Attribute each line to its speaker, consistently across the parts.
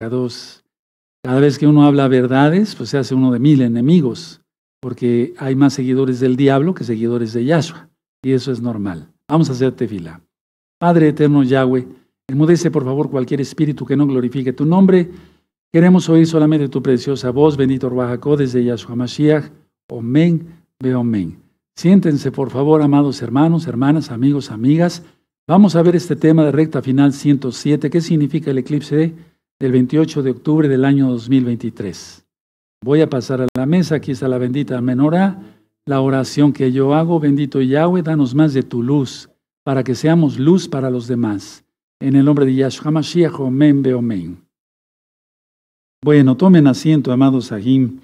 Speaker 1: Cada vez que uno habla verdades, pues se hace uno de mil enemigos, porque hay más seguidores del diablo que seguidores de Yahshua, y eso es normal. Vamos a hacerte fila. Padre eterno Yahweh, enmudece por favor cualquier espíritu que no glorifique tu nombre. Queremos oír solamente tu preciosa voz, bendito Ruajaco, desde Yahshua Mashiach. Omen, ve omen. Siéntense, por favor, amados hermanos, hermanas, amigos, amigas. Vamos a ver este tema de recta final 107. ¿Qué significa el eclipse de del 28 de octubre del año 2023. Voy a pasar a la mesa, aquí está la bendita menorá, la oración que yo hago, bendito Yahweh, danos más de tu luz, para que seamos luz para los demás. En el nombre de Yahshua Mashiach, omen beomen. Bueno, tomen asiento, amados Ajim.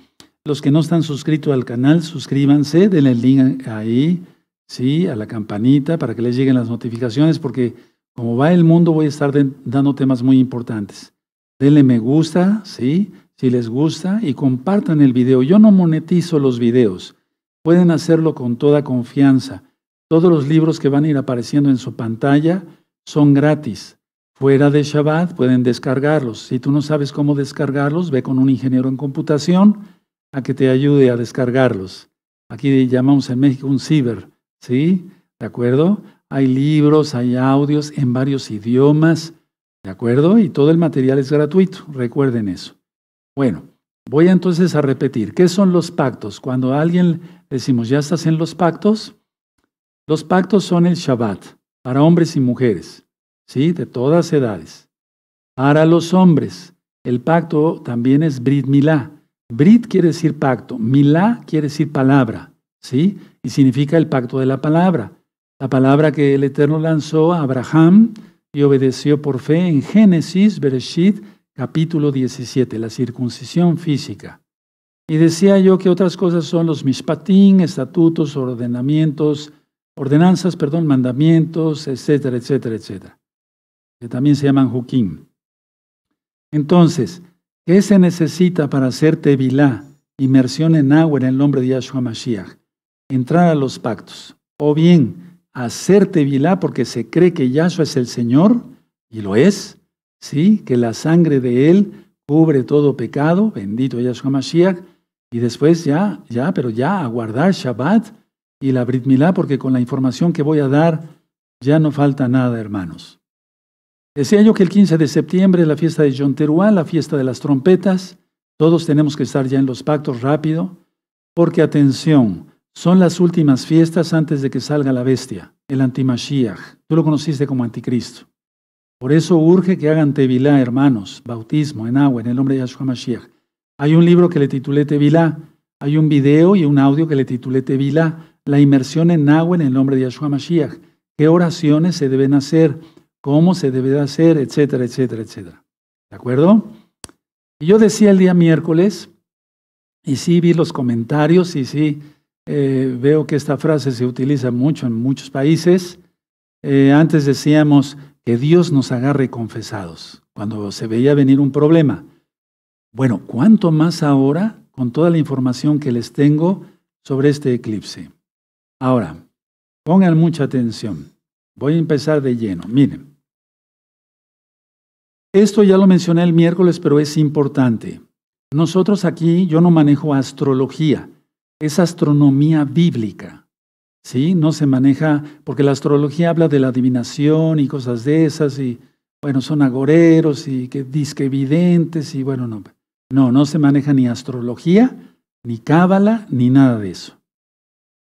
Speaker 1: Los que no están suscritos al canal, suscríbanse, denle el link ahí, sí, a la campanita, para que les lleguen las notificaciones, porque como va el mundo, voy a estar dando temas muy importantes. Denle me gusta, ¿sí? Si les gusta y compartan el video. Yo no monetizo los videos. Pueden hacerlo con toda confianza. Todos los libros que van a ir apareciendo en su pantalla son gratis. Fuera de Shabbat pueden descargarlos. Si tú no sabes cómo descargarlos, ve con un ingeniero en computación a que te ayude a descargarlos. Aquí llamamos en México un ciber, ¿sí? ¿De acuerdo? Hay libros, hay audios en varios idiomas. ¿De acuerdo? Y todo el material es gratuito, recuerden eso. Bueno, voy entonces a repetir, ¿qué son los pactos? Cuando a alguien decimos, ¿ya estás en los pactos? Los pactos son el Shabbat, para hombres y mujeres, ¿sí? De todas edades. Para los hombres, el pacto también es Brit Milá. Brit quiere decir pacto, Milá quiere decir palabra, ¿sí? Y significa el pacto de la palabra. La palabra que el Eterno lanzó a Abraham y obedeció por fe en Génesis, Bereshit, capítulo 17, la circuncisión física. Y decía yo que otras cosas son los mishpatín, estatutos, ordenamientos, ordenanzas, perdón, mandamientos, etcétera, etcétera, etcétera, que también se llaman hukim. Entonces, ¿qué se necesita para hacer tevilá, inmersión en agua en el nombre de Yahshua Mashiach? Entrar a los pactos. O bien, hacerte vilá, porque se cree que Yahshua es el Señor, y lo es, ¿sí? Que la sangre de Él cubre todo pecado, bendito Yahshua Mashiach, y después ya, ya, pero ya aguardar guardar Shabbat y la Brit Milá, porque con la información que voy a dar ya no falta nada, hermanos. Decía yo que el 15 de septiembre es la fiesta de John Teruá, la fiesta de las trompetas. Todos tenemos que estar ya en los pactos rápido, porque atención, son las últimas fiestas antes de que salga la bestia, el antimashiach. Tú lo conociste como anticristo. Por eso urge que hagan Tevilá, hermanos, bautismo en agua, en el nombre de Yahshua Mashiach. Hay un libro que le titulé Tevilá, hay un video y un audio que le titulé Tevilá, la inmersión en agua en el nombre de Yahshua Mashiach. ¿Qué oraciones se deben hacer? ¿Cómo se debe hacer? Etcétera, etcétera, etcétera. ¿De acuerdo? Y yo decía el día miércoles, y sí vi los comentarios, y sí eh, veo que esta frase se utiliza mucho en muchos países. Eh, antes decíamos que Dios nos agarre confesados cuando se veía venir un problema. Bueno, ¿cuánto más ahora con toda la información que les tengo sobre este eclipse? Ahora, pongan mucha atención. Voy a empezar de lleno. Miren, esto ya lo mencioné el miércoles, pero es importante. Nosotros aquí, yo no manejo astrología es astronomía bíblica. ¿Sí? No se maneja, porque la astrología habla de la adivinación y cosas de esas, y bueno, son agoreros y que disquevidentes, y bueno, no. No, no se maneja ni astrología, ni cábala, ni nada de eso.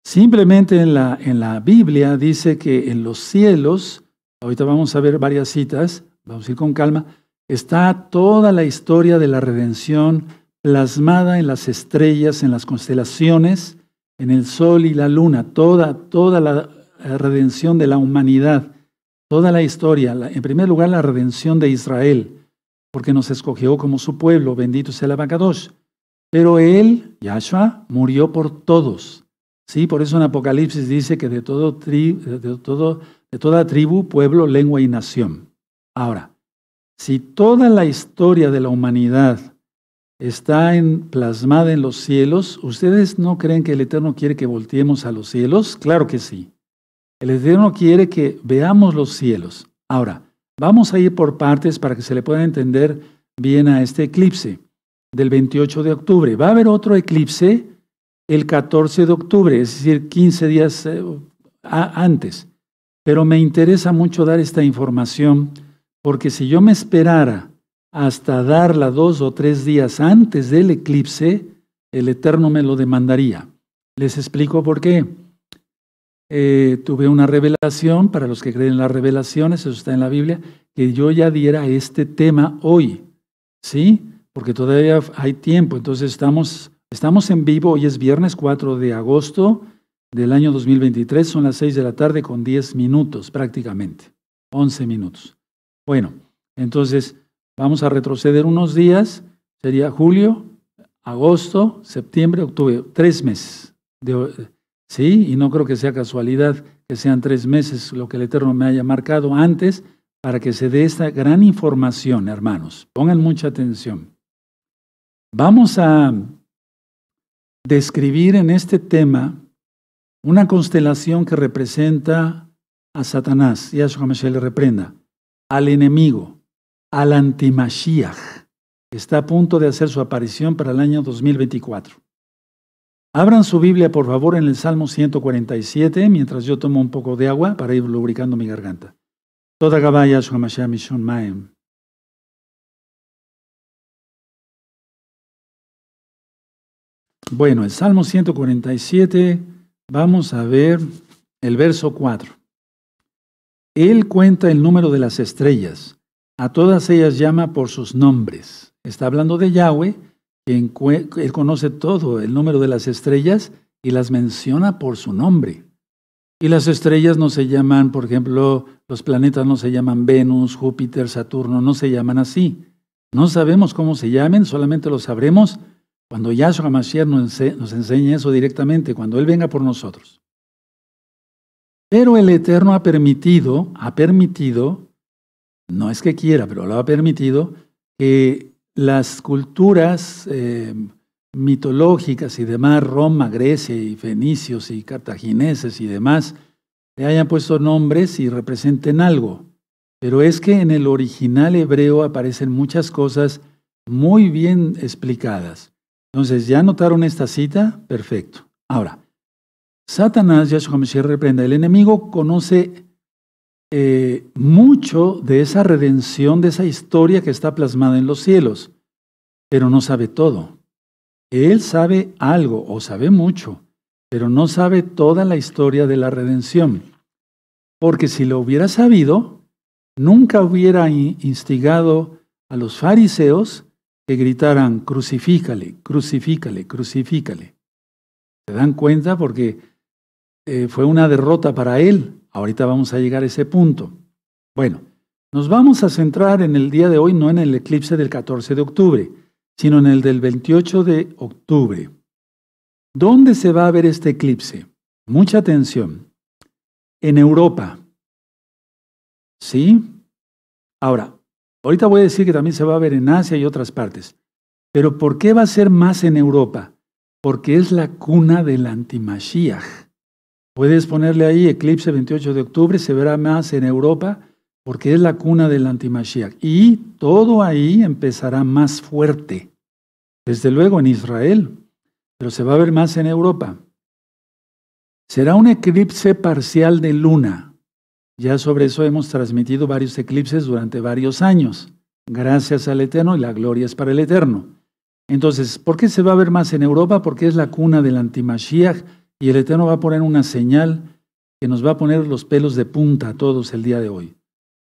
Speaker 1: Simplemente en la, en la Biblia dice que en los cielos, ahorita vamos a ver varias citas, vamos a ir con calma, está toda la historia de la redención plasmada en las estrellas, en las constelaciones, en el sol y la luna, toda, toda la redención de la humanidad, toda la historia, en primer lugar la redención de Israel, porque nos escogió como su pueblo, bendito sea el Abacadosh. Pero él, Yahshua, murió por todos. Sí, por eso en Apocalipsis dice que de, todo de, de toda tribu, pueblo, lengua y nación. Ahora, si toda la historia de la humanidad está en, plasmada en los cielos. ¿Ustedes no creen que el Eterno quiere que volteemos a los cielos? Claro que sí. El Eterno quiere que veamos los cielos. Ahora, vamos a ir por partes para que se le pueda entender bien a este eclipse del 28 de octubre. Va a haber otro eclipse el 14 de octubre, es decir, 15 días eh, antes. Pero me interesa mucho dar esta información porque si yo me esperara hasta darla dos o tres días antes del eclipse, el Eterno me lo demandaría. Les explico por qué. Eh, tuve una revelación, para los que creen en las revelaciones, eso está en la Biblia, que yo ya diera este tema hoy, ¿sí? Porque todavía hay tiempo, entonces estamos, estamos en vivo, hoy es viernes 4 de agosto del año 2023, son las 6 de la tarde con 10 minutos prácticamente, 11 minutos. Bueno, entonces Vamos a retroceder unos días, sería julio, agosto, septiembre, octubre, tres meses. sí, y no creo que sea casualidad que sean tres meses lo que el Eterno me haya marcado antes para que se dé esta gran información, hermanos. Pongan mucha atención. Vamos a describir en este tema una constelación que representa a Satanás, y a su le reprenda, al enemigo, al antimashiach. Está a punto de hacer su aparición para el año 2024. Abran su Biblia, por favor, en el Salmo 147, mientras yo tomo un poco de agua para ir lubricando mi garganta.
Speaker 2: Toda Gabaya Mishon Maem. Bueno, el Salmo 147, vamos a ver el verso 4.
Speaker 1: Él cuenta el número de las estrellas a todas ellas llama por sus nombres. Está hablando de Yahweh, que él conoce todo, el número de las estrellas, y las menciona por su nombre. Y las estrellas no se llaman, por ejemplo, los planetas no se llaman Venus, Júpiter, Saturno, no se llaman así. No sabemos cómo se llamen, solamente lo sabremos cuando Yahshua Mashiach nos, nos enseñe eso directamente, cuando Él venga por nosotros. Pero el Eterno ha permitido, ha permitido no es que quiera, pero lo ha permitido, que las culturas eh, mitológicas y demás, Roma, Grecia y fenicios y cartagineses y demás, le hayan puesto nombres y representen algo. Pero es que en el original hebreo aparecen muchas cosas muy bien explicadas. Entonces, ¿ya notaron esta cita? Perfecto. Ahora, Satanás, Yahshua Mashiach reprenda, el enemigo conoce eh, mucho de esa redención, de esa historia que está plasmada en los cielos, pero no sabe todo. Él sabe algo o sabe mucho, pero no sabe toda la historia de la redención. Porque si lo hubiera sabido, nunca hubiera instigado a los fariseos que gritaran, crucifícale, crucifícale, crucifícale. ¿Se dan cuenta? Porque eh, fue una derrota para él Ahorita vamos a llegar a ese punto. Bueno, nos vamos a centrar en el día de hoy no en el eclipse del 14 de octubre, sino en el del 28 de octubre. ¿Dónde se va a ver este eclipse? Mucha atención. En Europa. ¿Sí? Ahora, ahorita voy a decir que también se va a ver en Asia y otras partes. Pero ¿por qué va a ser más en Europa? Porque es la cuna del antimashiach. Puedes ponerle ahí eclipse 28 de octubre, se verá más en Europa porque es la cuna del antimashiach. Y todo ahí empezará más fuerte. Desde luego en Israel, pero se va a ver más en Europa. Será un eclipse parcial de luna. Ya sobre eso hemos transmitido varios eclipses durante varios años. Gracias al Eterno y la gloria es para el Eterno. Entonces, ¿por qué se va a ver más en Europa? Porque es la cuna del antimashiach y el Eterno va a poner una señal que nos va a poner los pelos de punta a todos el día de hoy.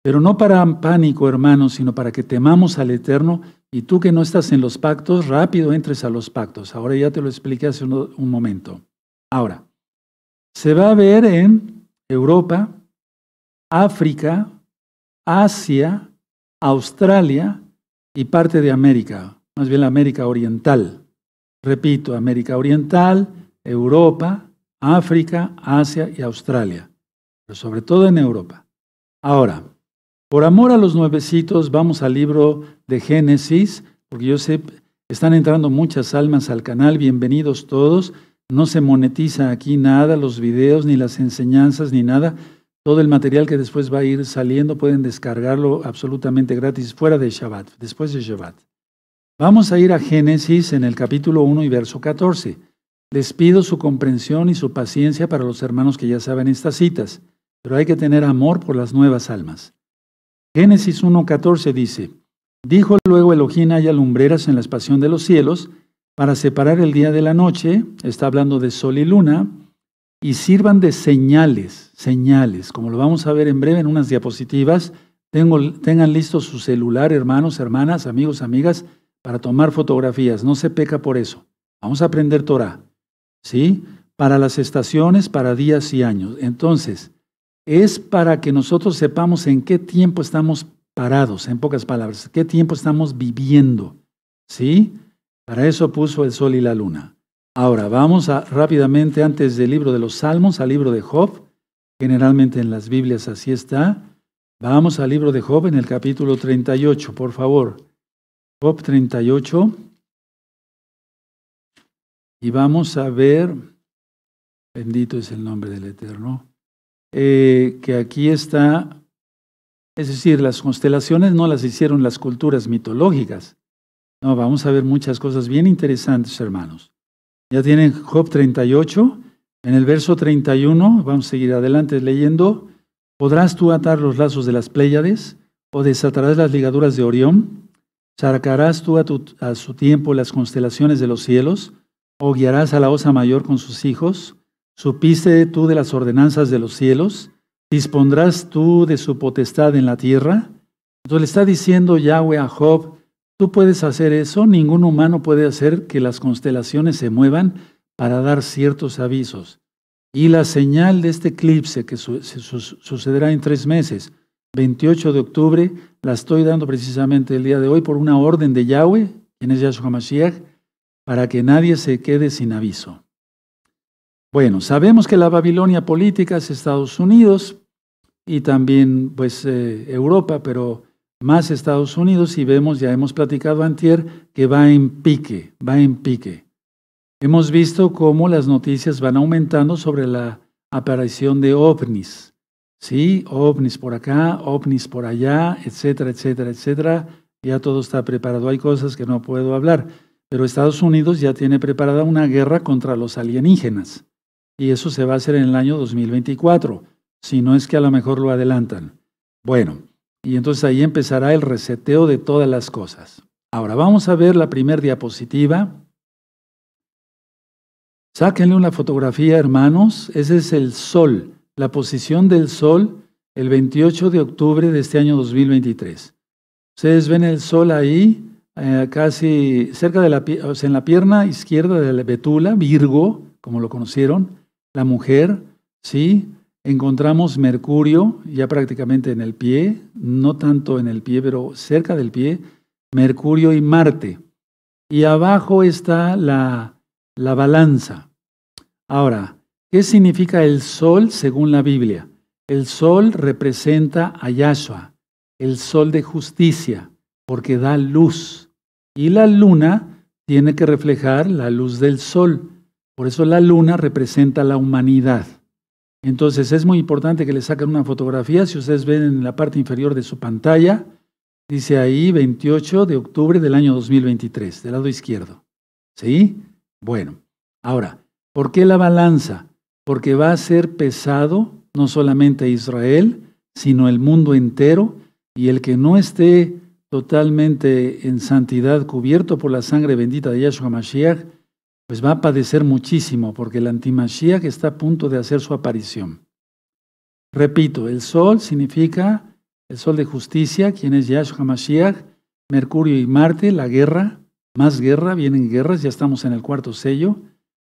Speaker 1: Pero no para pánico, hermanos, sino para que temamos al Eterno y tú que no estás en los pactos, rápido entres a los pactos. Ahora ya te lo expliqué hace un, momento. Ahora, se va a ver en Europa, África, Asia, Australia y parte de América, más bien la América Oriental. Repito, América Oriental, Europa, África, Asia y Australia, pero sobre todo en Europa. Ahora, por amor a los nuevecitos, vamos al libro de Génesis, porque yo sé, están entrando muchas almas al canal, bienvenidos todos. No se monetiza aquí nada, los videos, ni las enseñanzas, ni nada. Todo el material que después va a ir saliendo pueden descargarlo absolutamente gratis fuera de Shabbat, después de Shabbat. Vamos a ir a Génesis en el capítulo 1 y verso 14. Les pido su comprensión y su paciencia para los hermanos que ya saben estas citas, pero hay que tener amor por las nuevas almas. Génesis 1.14 dice, Dijo luego Elohim haya lumbreras en la expansión de los cielos para separar el día de la noche, está hablando de sol y luna, y sirvan de señales, señales, como lo vamos a ver en breve en unas diapositivas. tengan listo su celular, hermanos, hermanas, amigos, amigas, para tomar fotografías. No se peca por eso. Vamos a aprender Torah. ¿sí? Para las estaciones, para días y años. Entonces, es para que nosotros sepamos en qué tiempo estamos parados, en pocas palabras, qué tiempo estamos viviendo, ¿sí? Para eso puso el sol y la luna. Ahora, vamos rápidamente antes del libro de los Salmos al libro de Job. Generalmente en las Biblias así está. Vamos al libro de Job en el capítulo 38, por favor. Job 38. Y vamos a ver, bendito es el nombre del Eterno, eh, que aquí está, es decir, las constelaciones no las hicieron las culturas mitológicas. No, vamos a ver muchas cosas bien interesantes, hermanos. Ya tienen Job 38, en el verso 31, vamos a seguir adelante leyendo, ¿podrás tú atar los lazos de las Pléyades o desatarás las ligaduras de Orión? ¿Sarcarás tú a su tiempo las constelaciones de los cielos? o guiarás a la osa mayor con sus hijos, supiste tú de las ordenanzas de los cielos, dispondrás tú de su potestad en la tierra. Entonces le está diciendo Yahweh a Job, tú puedes hacer eso, ningún humano puede hacer que las constelaciones se muevan para dar ciertos avisos. Y la señal de este eclipse que sucederá en tres meses, 28 de octubre, la estoy dando precisamente el día de hoy por una orden de Yahweh, quien es Yahshua Mashiach, para que nadie se quede sin aviso. Bueno, sabemos que la Babilonia política es Estados Unidos y también pues eh, Europa, pero más Estados Unidos y vemos, ya hemos platicado antier, que va en pique, va en pique. Hemos visto cómo las noticias van aumentando sobre la aparición de ovnis. Sí, ovnis por acá, ovnis por allá, etcétera, etcétera, etcétera. Ya todo está preparado. Hay cosas que no puedo hablar. Pero Estados Unidos ya tiene preparada una guerra contra los alienígenas. Y eso se va a hacer en el año 2024, si no es que a lo mejor lo adelantan. Bueno, y entonces ahí empezará el reseteo de todas las cosas. Ahora vamos a ver la primera diapositiva. Sáquenle una fotografía, hermanos. Ese es el sol, la posición del sol el 28 de octubre de este año 2023. Ustedes ven el sol ahí, eh, casi cerca de la, o sea, en la pierna izquierda de la Betula, Virgo, como lo conocieron, la mujer, ¿sí? Encontramos Mercurio ya prácticamente en el pie, no tanto en el pie, pero cerca del pie, Mercurio y Marte. Y abajo está la, la balanza. Ahora, ¿qué significa el sol según la Biblia? El sol representa a Yahshua, el sol de justicia, porque da luz. Y la luna tiene que reflejar la luz del sol. Por eso la luna representa la humanidad. Entonces es muy importante que le saquen una fotografía. Si ustedes ven en la parte inferior de su pantalla, dice ahí 28 de octubre del año 2023, del lado izquierdo. ¿Sí? Bueno, ahora, ¿por qué la balanza? Porque va a ser pesado no solamente Israel, sino el mundo entero, y el que no esté totalmente en santidad, cubierto por la sangre bendita de Yahshua Mashiach, pues va a padecer muchísimo, porque el antimashiach está a punto de hacer su aparición. Repito, el sol significa el sol de justicia, quien es Yahshua Mashiach, Mercurio y Marte, la guerra, más guerra, vienen guerras, ya estamos en el cuarto sello,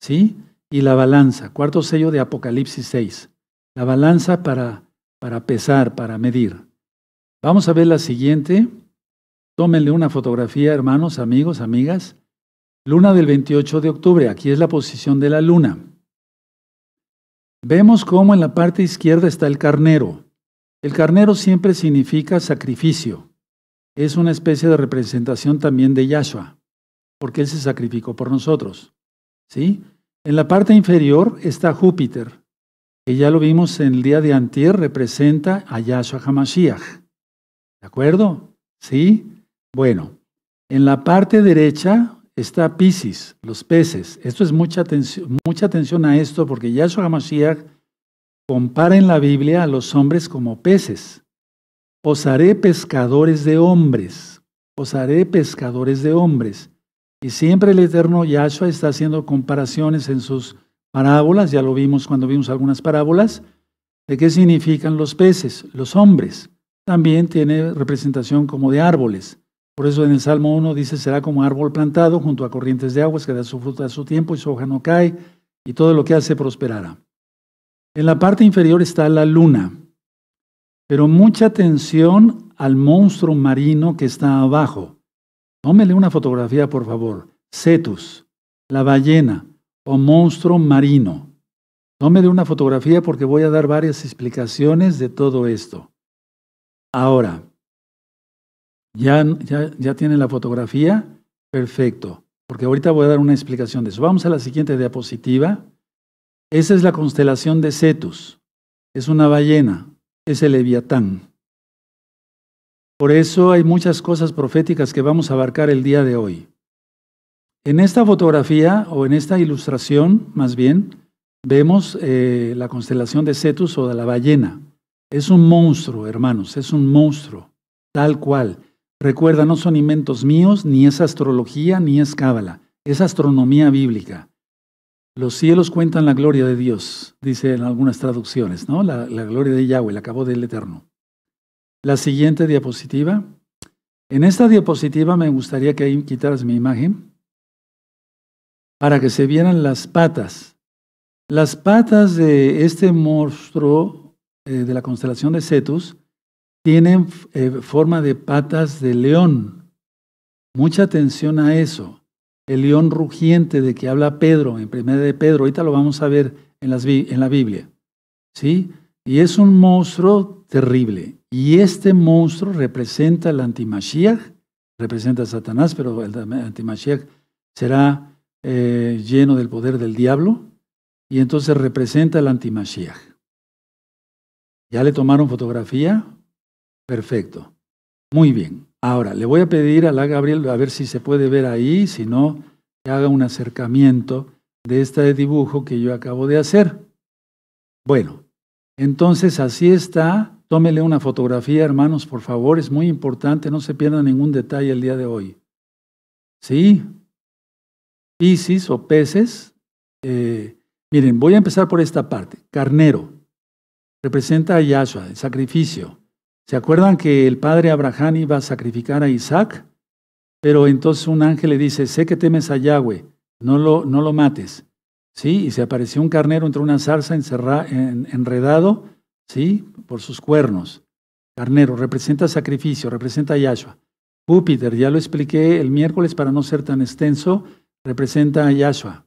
Speaker 1: ¿sí? Y la balanza, cuarto sello de Apocalipsis 6, la balanza para, para pesar, para medir. Vamos a ver la siguiente. Tómenle una fotografía, hermanos, amigos, amigas. Luna del 28 de octubre, aquí es la posición de la luna. Vemos cómo en la parte izquierda está el carnero. El carnero siempre significa sacrificio. Es una especie de representación también de Yahshua, porque él se sacrificó por nosotros. ¿Sí? En la parte inferior está Júpiter, que ya lo vimos en el día de antier, representa a Yahshua Hamashiach. ¿De acuerdo? ¿Sí? Bueno, en la parte derecha está Pisces, los peces. Esto es mucha atención, mucha atención a esto porque Yahshua HaMashiach compara en la Biblia a los hombres como peces. Os haré pescadores de hombres, os haré pescadores de hombres. Y siempre el eterno Yahshua está haciendo comparaciones en sus parábolas, ya lo vimos cuando vimos algunas parábolas, de qué significan los peces, los hombres. También tiene representación como de árboles. Por eso en el Salmo 1 dice, será como árbol plantado junto a corrientes de aguas que da su fruta a su tiempo y su hoja no cae y todo lo que hace prosperará. En la parte inferior está la luna, pero mucha atención al monstruo marino que está abajo. Tómele una fotografía, por favor. Cetus, la ballena o monstruo marino. Tómele una fotografía porque voy a dar varias explicaciones de todo esto. Ahora, ya, ya, ya tienen la fotografía. Perfecto. Porque ahorita voy a dar una explicación de eso. Vamos a la siguiente diapositiva. Esa es la constelación de Cetus. Es una ballena. Es el Leviatán. Por eso hay muchas cosas proféticas que vamos a abarcar el día de hoy. En esta fotografía o en esta ilustración, más bien, vemos eh, la constelación de Cetus o de la ballena. Es un monstruo, hermanos, es un monstruo, tal cual. Recuerda, no son inventos míos, ni es astrología, ni es cábala, es astronomía bíblica. Los cielos cuentan la gloria de Dios, dice en algunas traducciones, ¿no? La, gloria de Yahweh, la acabó del Eterno. La siguiente diapositiva. En esta diapositiva me gustaría que ahí quitaras mi imagen para que se vieran las patas. Las patas de este monstruo eh, de la constelación de Cetus tienen eh, forma de patas de león. Mucha atención a eso. El león rugiente de que habla Pedro, en primera de Pedro, ahorita lo vamos a ver en, la Biblia. ¿Sí? Y es un monstruo terrible. Y este monstruo representa el antimashiach, representa a Satanás, pero el antimashiach será eh, lleno del poder del diablo. Y entonces representa el antimashiach. Ya le tomaron fotografía, Perfecto. Muy bien. Ahora, le voy a pedir a la Gabriel a ver si se puede ver ahí, si no, que haga un acercamiento de este dibujo que yo acabo de hacer. Bueno, entonces así está. Tómele una fotografía, hermanos, por favor. Es muy importante, no se pierda ningún detalle el día de hoy. ¿Sí? Piscis o peces. Eh, miren, voy a empezar por esta parte. Carnero. Representa a Yahshua, el sacrificio. ¿Se acuerdan que el padre Abraham iba a sacrificar a Isaac? Pero entonces un ángel le dice, sé que temes a Yahweh, no lo, no lo mates. ¿Sí? Y se apareció un carnero entre una zarza enredado ¿sí? por sus cuernos. Carnero representa sacrificio, representa a Yahshua. Júpiter, ya lo expliqué el miércoles para no ser tan extenso, representa a Yahshua.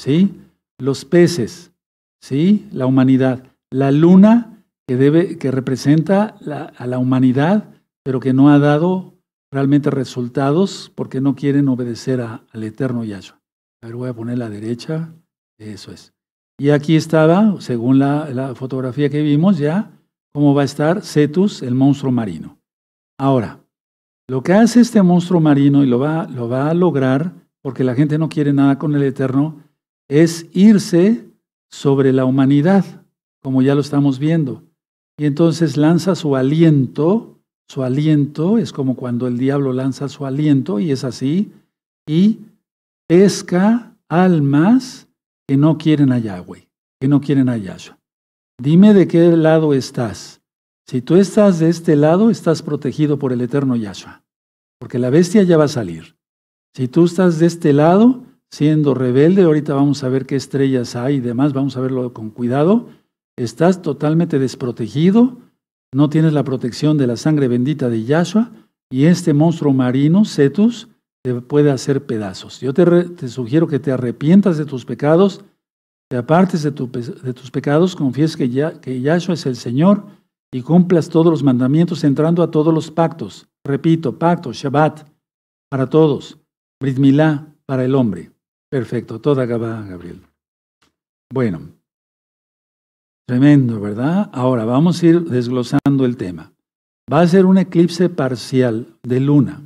Speaker 1: ¿Sí? Los peces, ¿sí? La humanidad. La luna que, debe, que representa a la humanidad, pero que no ha dado realmente resultados porque no quieren obedecer al eterno Yahshua. A ver, voy a poner la derecha. Eso es. Y aquí estaba, según la, fotografía que vimos ya, cómo va a estar Cetus, el monstruo marino. Ahora, lo que hace este monstruo marino y lo lo va a lograr, porque la gente no quiere nada con el eterno, es irse sobre la humanidad, como ya lo estamos viendo. Y entonces lanza su aliento, su aliento es como cuando el diablo lanza su aliento, y es así, y pesca almas que no quieren a Yahweh, que no quieren a Yahshua. Dime de qué lado estás. Si tú estás de este lado, estás protegido por el eterno Yahshua, porque la bestia ya va a salir. Si tú estás de este lado, siendo rebelde, ahorita vamos a ver qué estrellas hay y demás, vamos a verlo con cuidado, Estás totalmente desprotegido, no tienes la protección de la sangre bendita de Yahshua y este monstruo marino, Cetus, te puede hacer pedazos. Yo te, sugiero que te arrepientas de tus pecados, te apartes de, tus pecados, confies que, ya, que Yahshua es el Señor y cumplas todos los mandamientos entrando a todos los pactos. Repito, pacto, Shabbat, para todos, Brit Milá, para el hombre. Perfecto, toda Gabá, Gabriel. Bueno, Tremendo, ¿verdad? Ahora vamos a ir desglosando el tema. Va a ser un eclipse parcial de luna.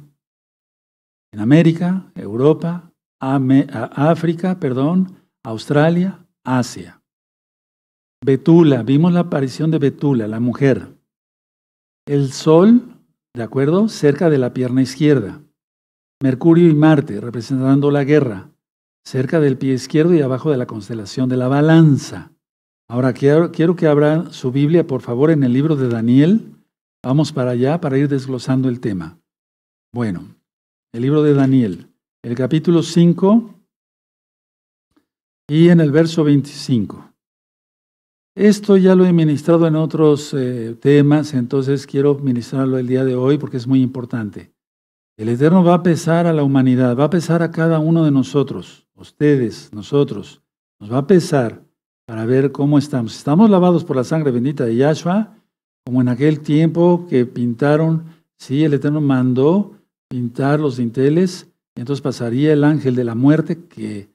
Speaker 1: En América, Europa, África, perdón, Australia, Asia. Betula, vimos la aparición de Betula, la mujer. El Sol, ¿de acuerdo? Cerca de la pierna izquierda. Mercurio y Marte, representando la guerra, cerca del pie izquierdo y abajo de la constelación de la balanza. Ahora quiero, que abran su Biblia, por favor, en el libro de Daniel. Vamos para allá para ir desglosando el tema. Bueno, el libro de Daniel, el capítulo 5 y en el verso 25. Esto ya lo he ministrado en otros eh, temas, entonces quiero ministrarlo el día de hoy porque es muy importante. El Eterno va a pesar a la humanidad, va a pesar a cada uno de nosotros, ustedes, nosotros, nos va a pesar para ver cómo estamos. Estamos lavados por la sangre bendita de Yahshua, como en aquel tiempo que pintaron, sí, el Eterno mandó pintar los dinteles, entonces pasaría el ángel de la muerte que,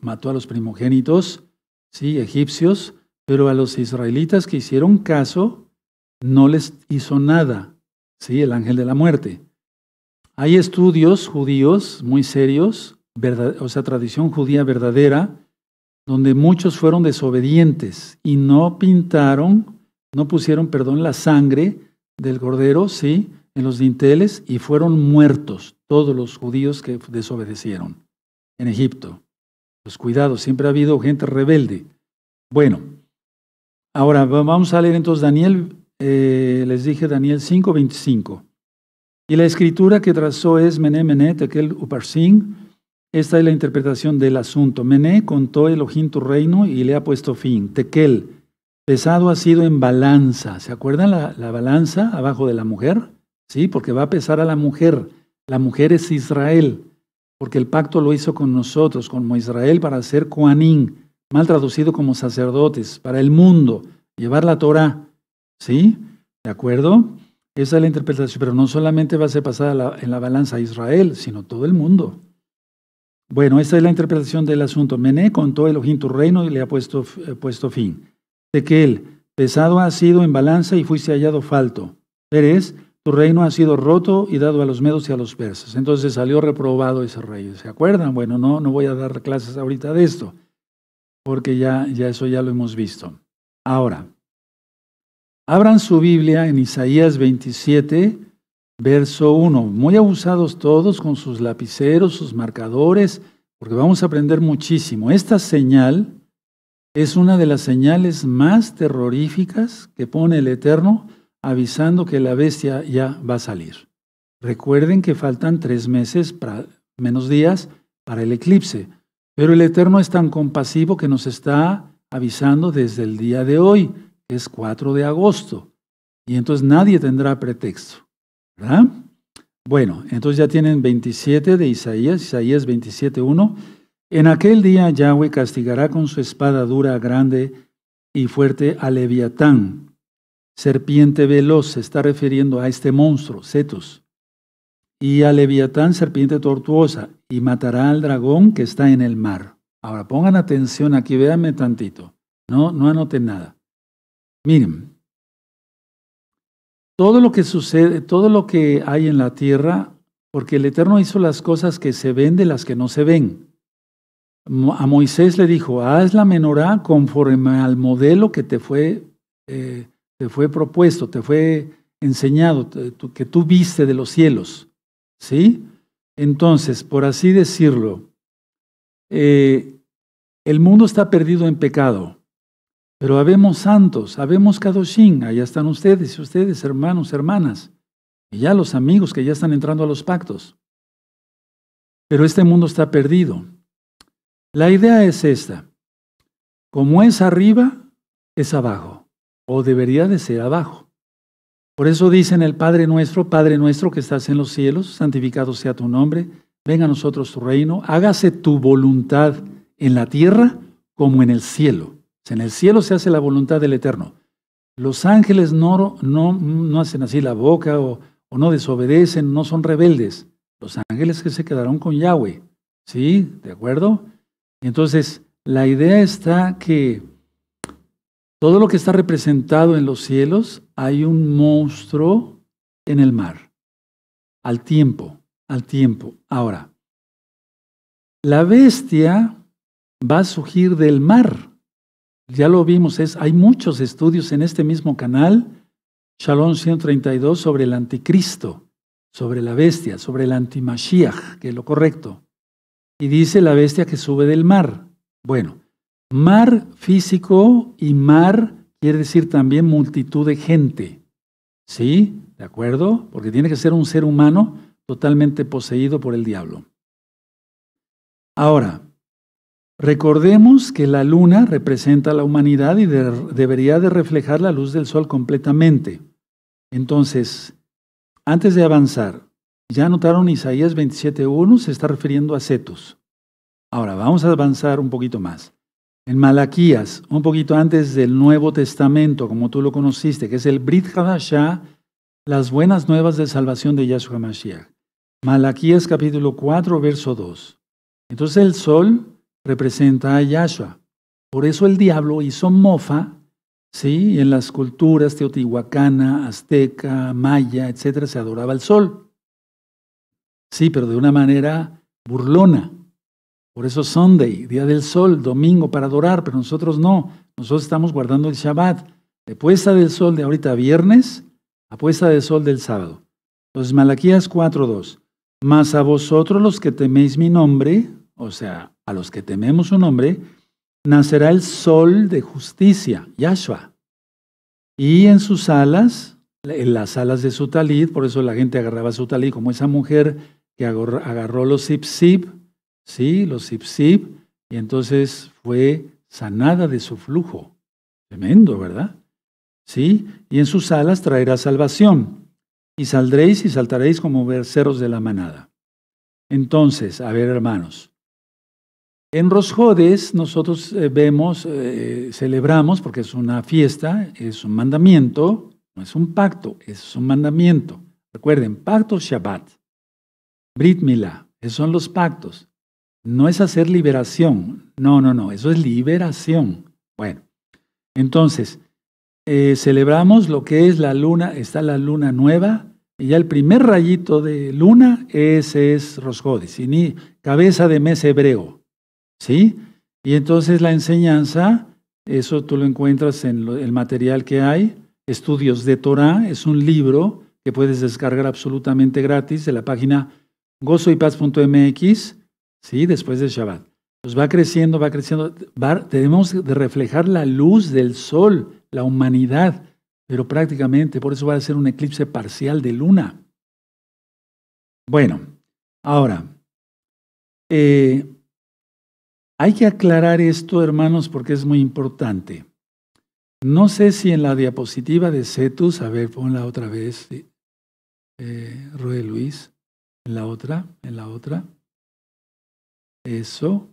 Speaker 1: mató a los primogénitos, sí, egipcios, pero a los israelitas que hicieron caso, no les hizo nada, sí, el ángel de la muerte. Hay estudios judíos muy serios, o sea, tradición judía verdadera, donde muchos fueron desobedientes y no pintaron, no pusieron, perdón, la sangre del cordero, sí, en los dinteles y fueron muertos todos los judíos que desobedecieron en Egipto. Pues cuidado, siempre ha habido gente rebelde. Bueno, ahora vamos a leer entonces Daniel, eh, les dije Daniel 5, 25. Y la escritura que trazó es Mené Mené Uparsin, esta es la interpretación del asunto. Mené contó Elohim tu reino y le ha puesto fin. Tequel, pesado ha sido en balanza. ¿Se acuerdan la, balanza abajo de la mujer? Sí, porque va a pesar a la mujer. La mujer es Israel, porque el pacto lo hizo con nosotros, como Israel, para ser Coanín, mal traducido como sacerdotes, para el mundo, llevar la Torah. ¿Sí? ¿De acuerdo? Esa es la interpretación, pero no solamente va a ser pasada en la balanza a Israel, sino todo el mundo. Bueno, esta es la interpretación del asunto. Mené contó Elohim tu reino y le ha puesto, eh, puesto fin. él pesado ha sido en balanza y fuiste hallado falto. Pérez, tu reino ha sido roto y dado a los medos y a los persas. Entonces salió reprobado ese rey. ¿Se acuerdan? Bueno, no, no voy a dar clases ahorita de esto, porque ya, ya eso ya lo hemos visto. Ahora, abran su Biblia en Isaías 27, verso 1. Muy abusados todos con sus lapiceros, sus marcadores, porque vamos a aprender muchísimo. Esta señal es una de las señales más terroríficas que pone el Eterno avisando que la bestia ya va a salir. Recuerden que faltan tres meses, para, menos días, para el eclipse. Pero el Eterno es tan compasivo que nos está avisando desde el día de hoy, que es 4 de agosto. Y entonces nadie tendrá pretexto. ¿verdad? Bueno, entonces ya tienen 27 de Isaías, Isaías 27.1. En aquel día Yahweh castigará con su espada dura, grande y fuerte a Leviatán, serpiente veloz, se está refiriendo a este monstruo, Cetus, y a Leviatán, serpiente tortuosa, y matará al dragón que está en el mar. Ahora pongan atención aquí, véanme tantito, no, no anoten nada. Miren, todo lo que sucede, todo lo que hay en la tierra, porque el Eterno hizo las cosas que se ven de las que no se ven. A Moisés le dijo, haz la menorá conforme al modelo que te fue, eh, te fue propuesto, te fue enseñado, que tú viste de los cielos. ¿Sí? Entonces, por así decirlo, eh, el mundo está perdido en pecado. Pero habemos santos, habemos Kadoshim, allá están ustedes y ustedes, hermanos, hermanas, y ya los amigos que ya están entrando a los pactos. Pero este mundo está perdido. La idea es esta. Como es arriba, es abajo, o debería de ser abajo. Por eso dicen el Padre nuestro, Padre nuestro que estás en los cielos, santificado sea tu nombre, venga a nosotros tu reino, hágase tu voluntad en la tierra como en el cielo en el cielo se hace la voluntad del Eterno. Los ángeles no, no, no hacen así la boca o, o, no desobedecen, no son rebeldes. Los ángeles que se quedaron con Yahweh. ¿Sí? ¿De acuerdo? Entonces, la idea está que todo lo que está representado en los cielos, hay un monstruo en el mar. Al tiempo, al tiempo. Ahora, la bestia va a surgir del mar ya lo vimos, es, hay muchos estudios en este mismo canal, Shalom 132, sobre el anticristo, sobre la bestia, sobre el antimashiach, que es lo correcto. Y dice la bestia que sube del mar. Bueno, mar físico y mar quiere decir también multitud de gente. ¿Sí? ¿De acuerdo? Porque tiene que ser un ser humano totalmente poseído por el diablo. Ahora, Recordemos que la luna representa la humanidad y debería de reflejar la luz del sol completamente. Entonces, antes de avanzar, ya notaron Isaías 27.1 se está refiriendo a Setos. Ahora, vamos a avanzar un poquito más. En Malaquías, un poquito antes del Nuevo Testamento, como tú lo conociste, que es el Brit Hadashah, las buenas nuevas de salvación de Yahshua Mashiach. Malaquías capítulo 4, verso 2. Entonces el sol representa a Yahshua. Por eso el diablo hizo mofa, ¿sí? En las culturas teotihuacana, azteca, maya, etcétera, se adoraba al sol. Sí, pero de una manera burlona. Por eso Sunday, día del sol, domingo para adorar, pero nosotros no. Nosotros estamos guardando el Shabbat, de puesta del sol de ahorita viernes a puesta del sol del sábado. Entonces, Malaquías 4:2. Mas a vosotros los que teméis mi nombre, o sea, a los que tememos su nombre, nacerá el sol de justicia, Yahshua. Y en sus alas, en las alas de su talid, por eso la gente agarraba su talid, como esa mujer que agarró los zip ¿sí? Los zip y entonces fue sanada de su flujo. Tremendo, ¿verdad? ¿Sí? Y en sus alas traerá salvación. Y saldréis y saltaréis como berceros de la manada. Entonces, a ver, hermanos, en Rosjodes nosotros eh, vemos, eh, celebramos, porque es una fiesta, es un mandamiento, no es un pacto, es un mandamiento. Recuerden, pacto Shabbat, Brit esos son los pactos. No es hacer liberación, no, no, no, eso es liberación. Bueno, entonces, eh, celebramos lo que es la luna, está la luna nueva, y ya el primer rayito de luna, ese es Rosjodes, y ni cabeza de mes hebreo. ¿sí? Y entonces la enseñanza, eso tú lo encuentras en el material que hay, Estudios de Torah, es un libro que puedes descargar absolutamente gratis de la página gozoypaz.mx, ¿sí? Después de Shabbat. Pues va creciendo, va creciendo. tenemos de reflejar la luz del sol, la humanidad, pero prácticamente, por eso va a ser un eclipse parcial de luna. Bueno, ahora, eh, hay que aclarar esto, hermanos, porque es muy importante. No sé si en la diapositiva de Cetus, a ver, ponla otra
Speaker 2: vez, eh, Luis, en la otra, en la otra. Eso,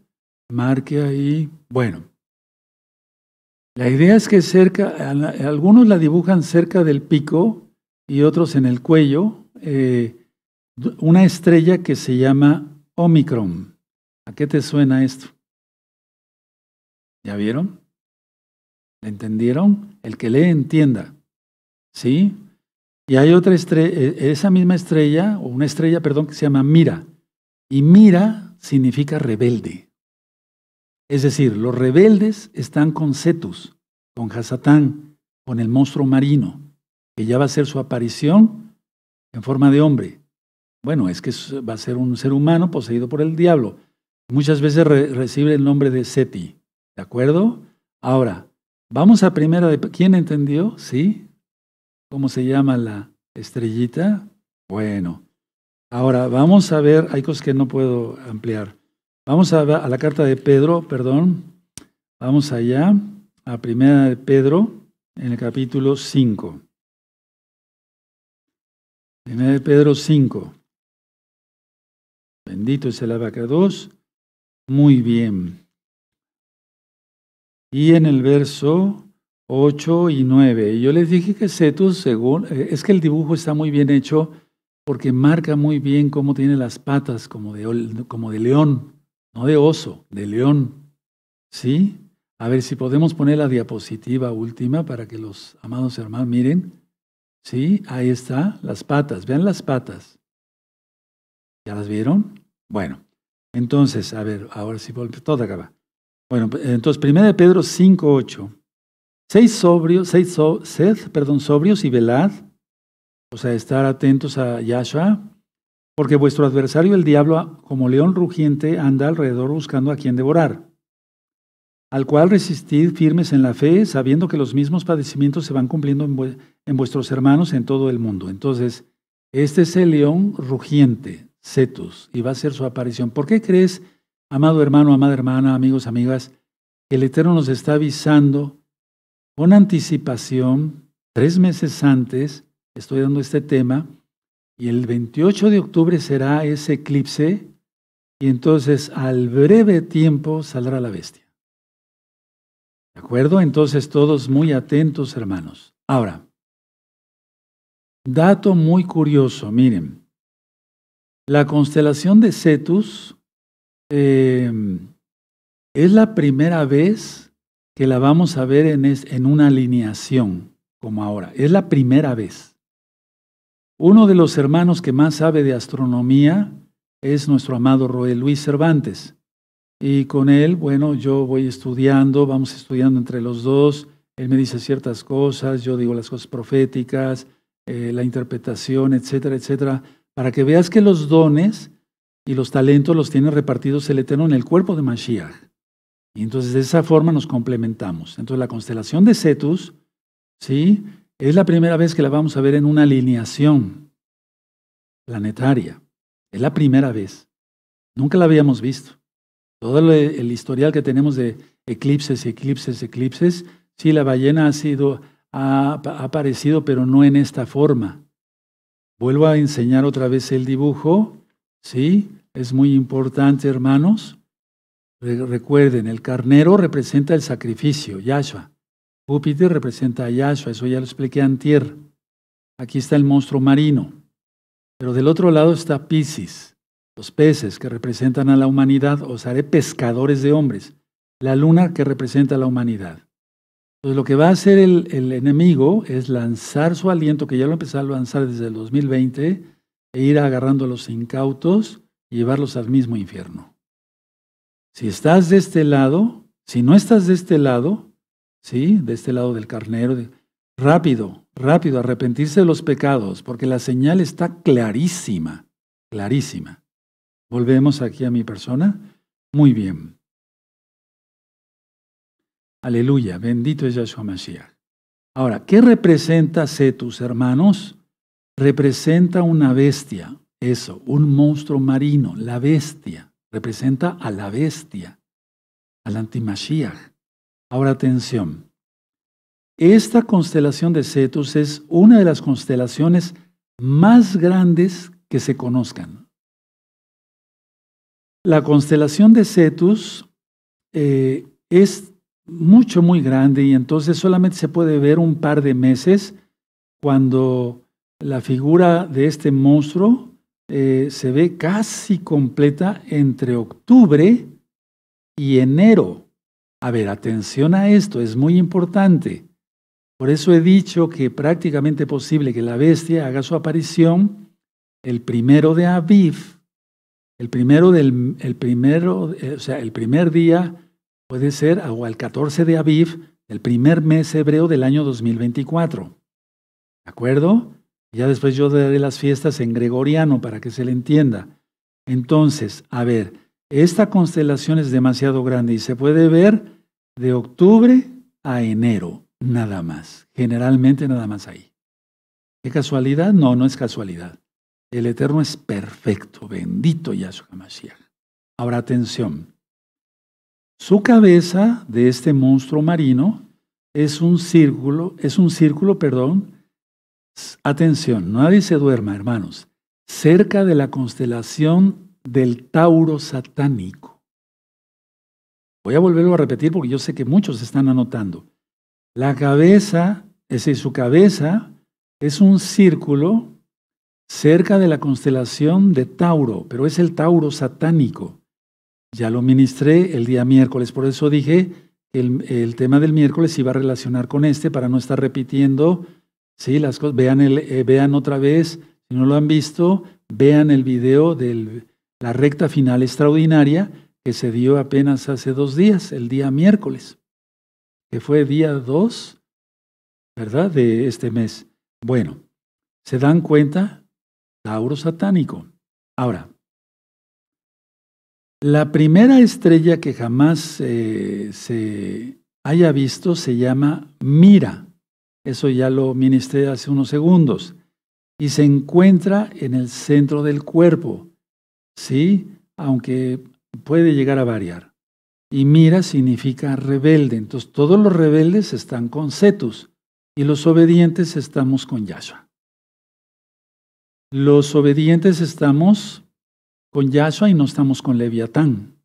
Speaker 2: marque ahí. Bueno,
Speaker 1: la idea es que cerca, algunos la dibujan cerca del pico y otros en el cuello, eh, una estrella que se llama
Speaker 2: Omicron. ¿A qué te suena esto? ¿Ya vieron? ¿Le entendieron? El que lee, entienda. ¿Sí?
Speaker 1: Y hay otra estrella, e, esa misma estrella, o una estrella, perdón, que se llama Mira. Y Mira significa rebelde. Es decir, los rebeldes están con Cetus, con Hasatán, con el monstruo marino, que ya va a ser su aparición en forma de hombre. Bueno, es que va a ser un ser humano poseído por el diablo. Muchas veces recibe el nombre de Seti. ¿De acuerdo? Ahora, vamos a primera de... ¿Quién entendió? ¿Sí? ¿Cómo se llama la estrellita? Bueno. Ahora, vamos a ver, hay cosas que no puedo ampliar. Vamos a, la carta de Pedro, perdón. Vamos allá,
Speaker 2: a primera de Pedro, en el capítulo 5. Primera de Pedro 5. Bendito es el abacados. Muy bien y
Speaker 1: en el verso 8 y 9. Y yo les dije que Cetus, según, eh, es que el dibujo está muy bien hecho porque marca muy bien cómo tiene las patas, como de, como de león, no de oso, de león. ¿Sí? A ver si podemos poner la diapositiva última para que los amados hermanos miren. Sí, ahí está, las patas, vean las patas. ¿Ya las vieron? Bueno, entonces, a ver, ahora sí, todo acaba. Bueno, entonces 1 Pedro 5, 8. Seis sobrios, seis perdón, sobrios y velad, o sea, estar atentos a Yahshua, porque vuestro adversario el diablo, como león rugiente, anda alrededor buscando a quien devorar, al cual resistid firmes en la fe, sabiendo que los mismos padecimientos se van cumpliendo en, en vuestros hermanos en todo el mundo. Entonces, este es el león rugiente, Cetus, y va a ser su aparición. ¿Por qué crees Amado hermano, amada hermana, amigos, amigas, el Eterno nos está avisando con anticipación, tres meses antes, estoy dando este tema, y el 28 de octubre será ese eclipse, y entonces al breve tiempo saldrá la bestia. ¿De acuerdo? Entonces todos muy atentos, hermanos. Ahora, dato muy curioso, miren, la constelación de Cetus, Em, es la primera vez que la vamos a ver en, en una alineación como ahora. Es la primera vez. Uno de los hermanos que más sabe de astronomía es nuestro amado Roel Luis Cervantes. Y con él, bueno, yo voy estudiando, vamos estudiando entre los dos. Él me dice ciertas cosas, yo digo las cosas proféticas, eh, la interpretación, etcétera, etcétera. Para que veas que los dones y los talentos los tiene repartidos el Eterno en el cuerpo de Mashiach. Y entonces de esa forma nos complementamos. Entonces la constelación de Cetus, ¿sí? Es la primera vez que la vamos a ver en una alineación planetaria. Es la primera vez. Nunca la habíamos visto. Todo el historial que tenemos de eclipses, eclipses, eclipses, sí, la ballena ha sido, ha aparecido, pero no en esta forma. Vuelvo a enseñar otra vez el dibujo ¿Sí? Es muy importante, hermanos. Recuerden, el carnero representa el sacrificio, Yahshua. Júpiter representa a Yahshua, eso ya lo expliqué antier. Aquí está el monstruo marino. Pero del otro lado está Pisces, los peces que representan a la humanidad, os haré pescadores de hombres, la luna que representa a la humanidad. Entonces lo que va a hacer el, el enemigo es lanzar su aliento, que ya lo empezó a lanzar desde el 2020, e ir agarrando a los incautos y llevarlos al mismo infierno. Si estás de este lado, si no estás de este lado, ¿sí? De este lado del carnero, rápido, rápido, arrepentirse de los pecados, porque la señal está clarísima, clarísima. Volvemos aquí a mi persona. Muy bien. Aleluya, bendito es Yahshua Mashiach. Ahora, ¿qué representa tus hermanos? representa una bestia, eso, un monstruo marino, la bestia, representa a la bestia, al antimashiach. Ahora atención. Esta constelación de Cetus es una de las constelaciones más grandes que se conozcan. La constelación de Cetus eh, es mucho, muy grande y entonces solamente se puede ver un par de meses cuando la figura de este monstruo eh, se ve casi completa entre octubre y enero. A ver, atención a esto, es muy importante. Por eso he dicho que prácticamente posible que la bestia haga su aparición el primero de Aviv, el primero del el primero, eh, o sea, el primer día puede ser o el 14 de Aviv, el primer mes hebreo del año 2024. ¿De acuerdo? Ya después yo daré las fiestas en gregoriano para que se le entienda. Entonces, a ver, esta constelación es demasiado grande y se puede ver de octubre a enero, nada más. Generalmente nada más ahí. ¿Qué casualidad? No, no es casualidad. El Eterno es perfecto, bendito Yahshua Mashiach. Ahora atención. Su cabeza de este monstruo marino es un círculo, es un círculo, perdón, Atención, nadie se duerma, hermanos. Cerca de la constelación del Tauro satánico. Voy a volverlo a repetir porque yo sé que muchos están anotando. La cabeza, es decir, su cabeza es un círculo cerca de la constelación de Tauro, pero es el Tauro satánico. Ya lo ministré el día miércoles, por eso dije que el, el tema del miércoles iba a relacionar con este para no estar repitiendo Sí, las cosas. Eh, vean, otra vez, si no lo han visto, vean el video de la recta final extraordinaria que se dio apenas hace dos días, el día miércoles, que fue día 2, ¿verdad? De este mes. Bueno, ¿se dan cuenta? Tauro satánico. Ahora, la primera estrella que jamás eh, se haya visto se llama Mira. Eso ya lo ministré hace unos segundos. Y se encuentra en el centro del cuerpo, ¿sí? Aunque puede llegar a variar. Y mira significa rebelde. Entonces todos los rebeldes están con Cetus y los obedientes estamos con Yahshua.
Speaker 2: Los obedientes estamos con Yahshua y no estamos con Leviatán.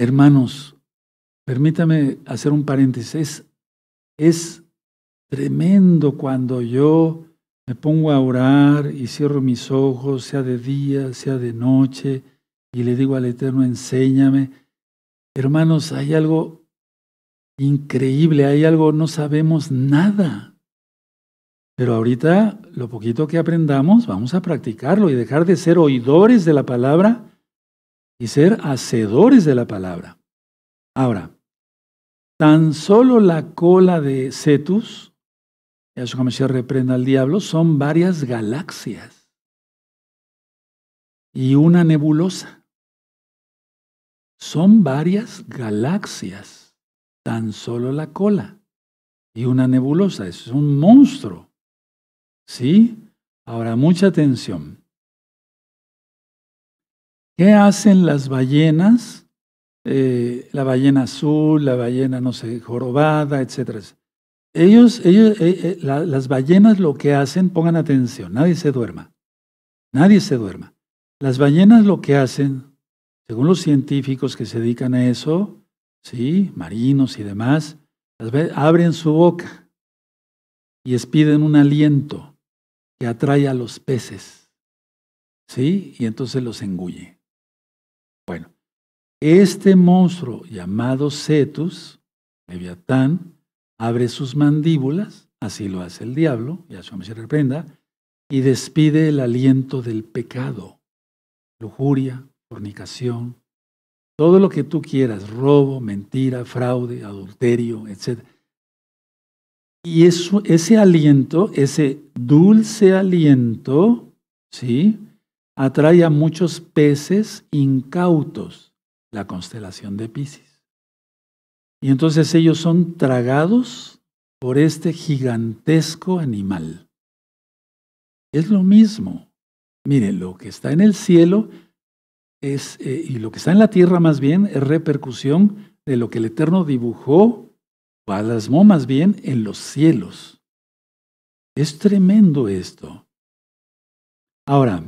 Speaker 2: Hermanos, permítame hacer un paréntesis. Es tremendo cuando
Speaker 1: yo me pongo a orar y cierro mis ojos, sea de día, sea de noche, y le digo al Eterno, enséñame. Hermanos, hay algo increíble, hay algo, no sabemos nada. Pero ahorita lo poquito que aprendamos, vamos a practicarlo y dejar de ser oidores de la palabra y ser hacedores de la palabra. Ahora, Tan solo la cola de Cetus, eso como se reprenda al diablo, son varias galaxias y una nebulosa. Son varias galaxias,
Speaker 2: tan solo la cola y una nebulosa. Es un monstruo. ¿Sí? Ahora, mucha atención.
Speaker 1: ¿Qué hacen las ballenas eh, la ballena azul, la ballena, no sé, jorobada, etc. Ellos, ellos eh, eh, las ballenas lo que hacen, pongan atención, nadie se duerma, nadie se duerma. Las ballenas lo que hacen, según los científicos que se dedican a eso, ¿sí? marinos y demás, abren su boca y expiden un aliento que atrae a los peces. ¿Sí? Y entonces los engulle. Bueno, este monstruo llamado Cetus, Leviatán, abre sus mandíbulas, así lo hace el diablo, y a su se reprenda, y despide el aliento del pecado, lujuria, fornicación, todo lo que tú quieras, robo, mentira, fraude, adulterio, etc. Y ese aliento, ese dulce aliento, ¿sí? atrae a muchos peces incautos la constelación de Pisces. Y entonces ellos son tragados por este gigantesco animal. Es lo mismo. Miren, lo que está en el cielo es, eh, y lo que está en la tierra más bien, es repercusión de lo que el Eterno
Speaker 2: dibujó, plasmó más bien en los cielos. Es tremendo esto. Ahora,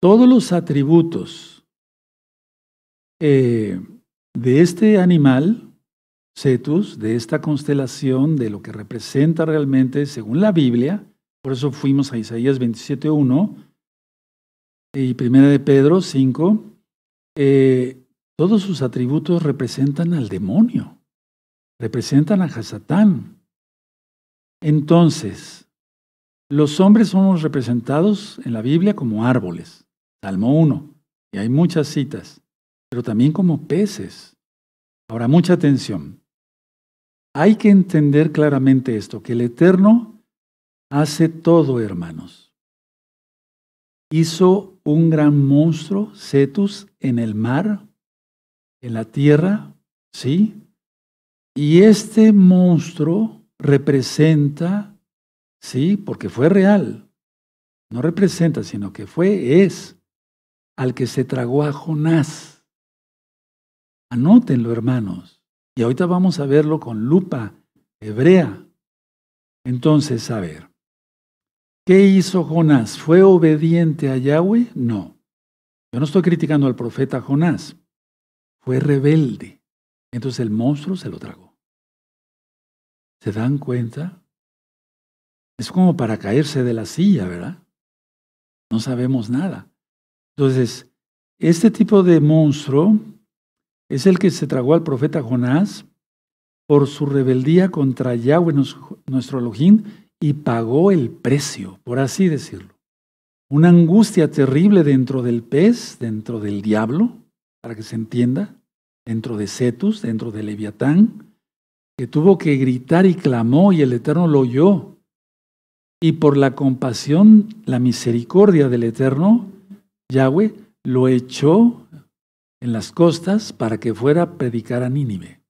Speaker 2: todos los atributos
Speaker 1: eh, de este animal, Cetus, de esta constelación, de lo que representa realmente según la Biblia, por eso fuimos a Isaías 27.1 eh, y Primera de Pedro 5, eh, todos sus atributos representan al demonio, representan a Hasatán. Entonces, los hombres somos representados en la Biblia como árboles. Salmo 1. Y hay muchas citas, pero también como peces. Ahora, mucha atención. Hay que entender claramente esto, que el Eterno hace todo, hermanos. Hizo un gran monstruo, Cetus, en el mar, en la tierra, ¿sí? Y este monstruo representa, ¿sí? Porque fue real. No representa, sino que fue, es al que se tragó a Jonás. Anótenlo, hermanos. Y ahorita vamos a verlo con lupa hebrea. Entonces, a ver, ¿qué hizo Jonás? ¿Fue obediente a Yahweh? No. Yo no estoy criticando al profeta Jonás.
Speaker 2: Fue rebelde. Entonces el monstruo se lo tragó. ¿Se dan cuenta? Es como para caerse de la silla, ¿verdad?
Speaker 1: No sabemos nada. Entonces, este tipo de monstruo es el que se tragó al profeta Jonás por su rebeldía contra Yahweh, nuestro Elohim, y pagó el precio, por así decirlo. Una angustia terrible dentro del pez, dentro del diablo, para que se entienda, dentro de Cetus, dentro de Leviatán, que tuvo que gritar y clamó y el Eterno lo oyó. Y por la compasión, la misericordia del Eterno, Yahweh lo echó en las costas
Speaker 2: para que fuera a predicar a Nínive.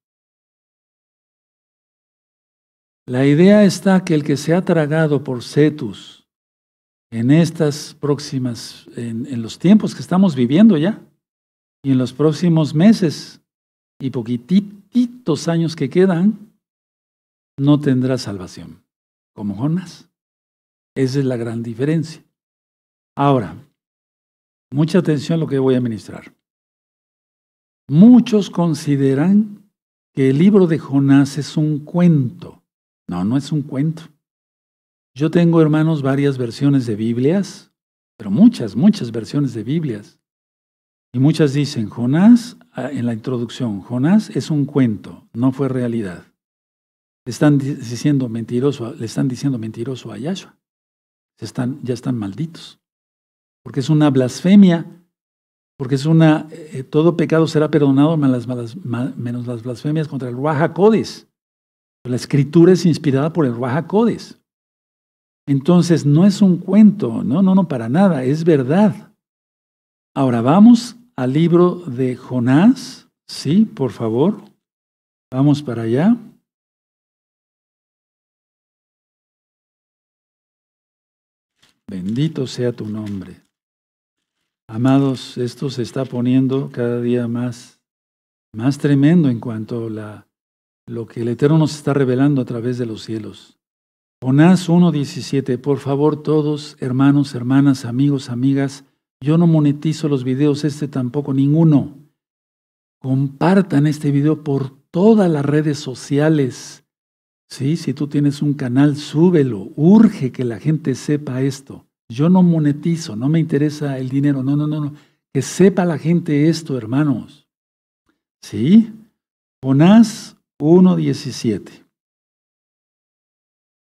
Speaker 2: La idea está que el que se ha tragado por Cetus en estas
Speaker 1: próximas, en, los tiempos que estamos viviendo ya, y en los próximos meses y poquititos años que quedan, no
Speaker 2: tendrá salvación, como Jonás. Esa es la gran diferencia. Ahora, Mucha atención a lo que voy a ministrar.
Speaker 1: Muchos consideran que el libro de Jonás es un cuento. No, no es un cuento. Yo tengo, hermanos, varias versiones de Biblias, pero muchas, muchas versiones de Biblias. Y muchas dicen, Jonás, ah, en la introducción, Jonás es un cuento, no fue realidad. Le están diciendo mentiroso, le están diciendo mentiroso a Yahshua. Se están, ya están malditos porque es una blasfemia, porque es una, eh, todo pecado será perdonado menos las, blasfemias contra el Ruaja Codes. La escritura es inspirada por el Ruaja Codes. Entonces, no es un cuento, no, no, no, para nada, es verdad. Ahora vamos al libro de Jonás,
Speaker 2: sí, por favor, vamos para allá. Bendito sea tu nombre. Amados, esto se está poniendo cada día más,
Speaker 1: más tremendo en cuanto a lo que el Eterno nos está revelando a través de los cielos. Jonás 1.17, por favor todos, hermanos, hermanas, amigos, amigas, yo no monetizo los videos, este tampoco, ninguno. Compartan este video por todas las redes sociales. Sí, si tú tienes un canal, súbelo. Urge que la gente sepa esto. Yo no monetizo, no me interesa el dinero. No, no, no, no. Que sepa la gente esto, hermanos. ¿Sí? Jonás 1.17.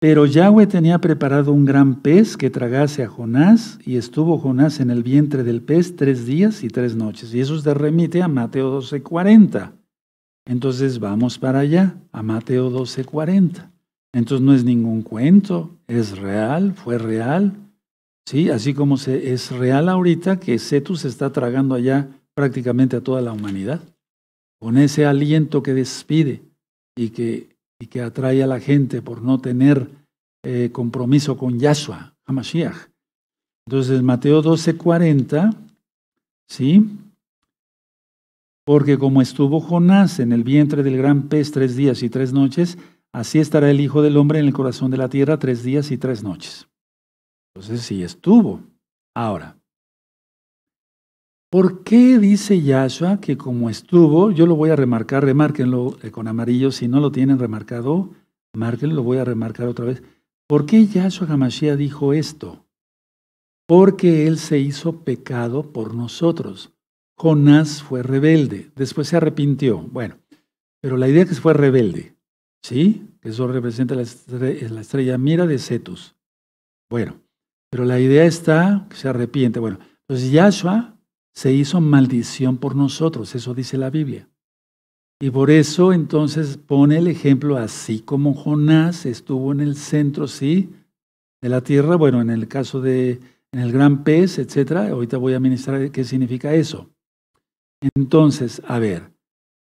Speaker 1: Pero Yahweh tenía preparado un gran pez que tragase a Jonás, y estuvo Jonás en el vientre del pez tres días y tres noches. Y eso se remite a Mateo 12.40. Entonces vamos para allá, a Mateo 12.40. Entonces no es ningún cuento, es real, fue real. Sí, así como es real ahorita que se está tragando allá prácticamente a toda la humanidad, con ese aliento que despide y que, y que atrae a la gente por no tener eh, compromiso con Yahshua, Hamashiach. Entonces, Mateo 12:40, ¿sí? Porque como estuvo Jonás en el vientre del gran pez tres días y tres noches, así estará el Hijo del Hombre en el corazón de la tierra tres días y tres noches. Entonces sí estuvo. Ahora, ¿por qué dice Yahshua que como estuvo, yo lo voy a remarcar, remárquenlo eh, con amarillo, si no lo tienen remarcado, márquenlo, lo voy a remarcar otra vez. ¿Por qué Yahshua Hamashiach dijo esto? Porque él se hizo pecado por nosotros. Jonás fue rebelde, después se arrepintió. Bueno, pero la idea es que fue rebelde, ¿sí? Eso representa la estrella, la estrella mira de Cetus. Bueno, pero la idea está que se arrepiente. Bueno, entonces Yahshua se hizo maldición por nosotros, eso dice la Biblia. Y por eso entonces pone el ejemplo, así como Jonás estuvo en el centro, sí, de la tierra, bueno, en el caso de en el gran pez, etcétera, ahorita voy a ministrar qué significa eso. Entonces, a ver,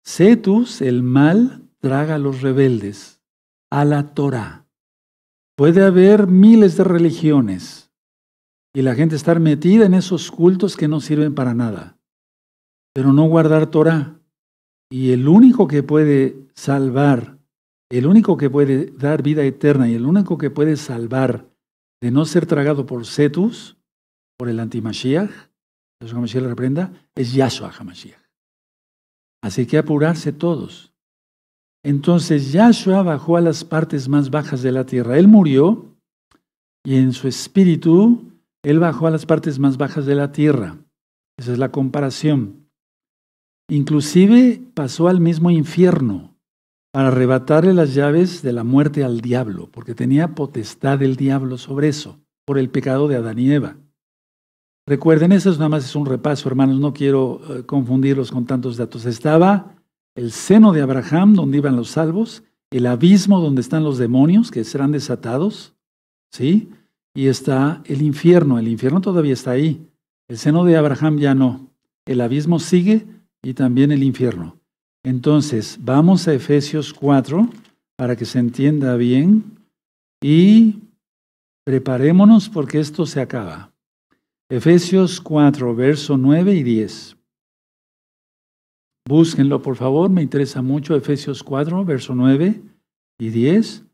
Speaker 1: Cetus, el mal, traga a los rebeldes, a la Torah. Puede haber miles de religiones, y la gente estar metida en esos cultos que no sirven para nada, pero no guardar Torah. Y el único que puede salvar, el único que puede dar vida eterna y el único que puede salvar de no ser tragado por Setus, por el antimashiach, le reprenda, es Yahshua HaMashiach. Así que apurarse todos. Entonces Yahshua bajó a las partes más bajas de la tierra. Él murió y en su espíritu él bajó a las partes más bajas de la tierra. Esa es la comparación. Inclusive pasó al mismo infierno para arrebatarle las llaves de la muerte al diablo, porque tenía potestad del diablo sobre eso, por el pecado de Adán y Eva. Recuerden, eso nada más es un repaso, hermanos, no quiero eh, confundirlos con tantos datos. Estaba el seno de Abraham, donde iban los salvos, el abismo donde están los demonios, que serán desatados, ¿sí? y está el infierno. El infierno todavía está ahí. El seno de Abraham ya no. El abismo sigue y también el infierno. Entonces, vamos a Efesios 4 para que se entienda bien y preparémonos porque esto se acaba. Efesios 4, verso 9 y 10. Búsquenlo, por favor, me interesa mucho Efesios 4, verso 9 y 10.